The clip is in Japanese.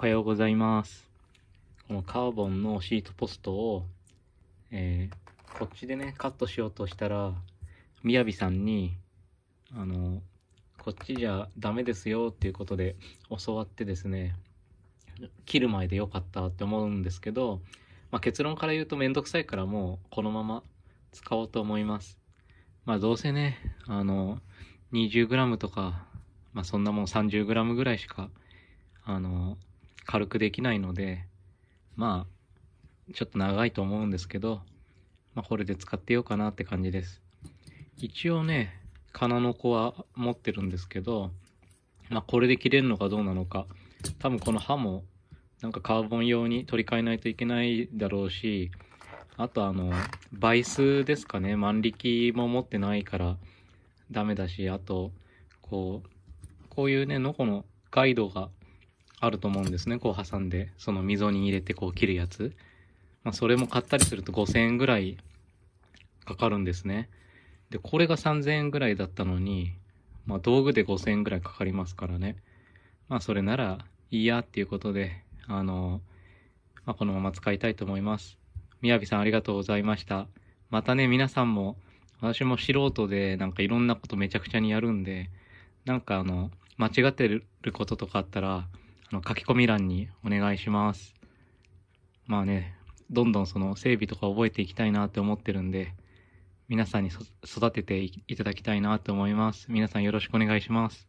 おはようございます。このカーボンのシートポストを、えー、こっちでね、カットしようとしたら、みやびさんに、あの、こっちじゃダメですよっていうことで教わってですね、切る前でよかったって思うんですけど、まあ、結論から言うとめんどくさいからもうこのまま使おうと思います。まあどうせね、あの、20g とか、まあそんなもん 30g ぐらいしか、あの、軽くできないので、まあ、ちょっと長いと思うんですけど、まあ、これで使ってようかなって感じです。一応ね、金の子は持ってるんですけど、まあ、これで切れるのかどうなのか、多分この刃も、なんかカーボン用に取り替えないといけないだろうし、あとあの、バイスですかね、万力も持ってないからダメだし、あと、こう、こういうね、のこのガイドがあると思うんですね。こう挟んで、その溝に入れてこう切るやつ。まあ、それも買ったりすると5000円ぐらいかかるんですね。で、これが3000円ぐらいだったのに、まあ、道具で5000円ぐらいかかりますからね。まあ、それならいいやっていうことで、あの、まあ、このまま使いたいと思います。みやびさんありがとうございました。またね、皆さんも、私も素人でなんかいろんなことめちゃくちゃにやるんで、なんかあの、間違ってることとかあったら、あの、書き込み欄にお願いします。まあね、どんどんその整備とか覚えていきたいなって思ってるんで、皆さんに育てていただきたいなと思います。皆さんよろしくお願いします。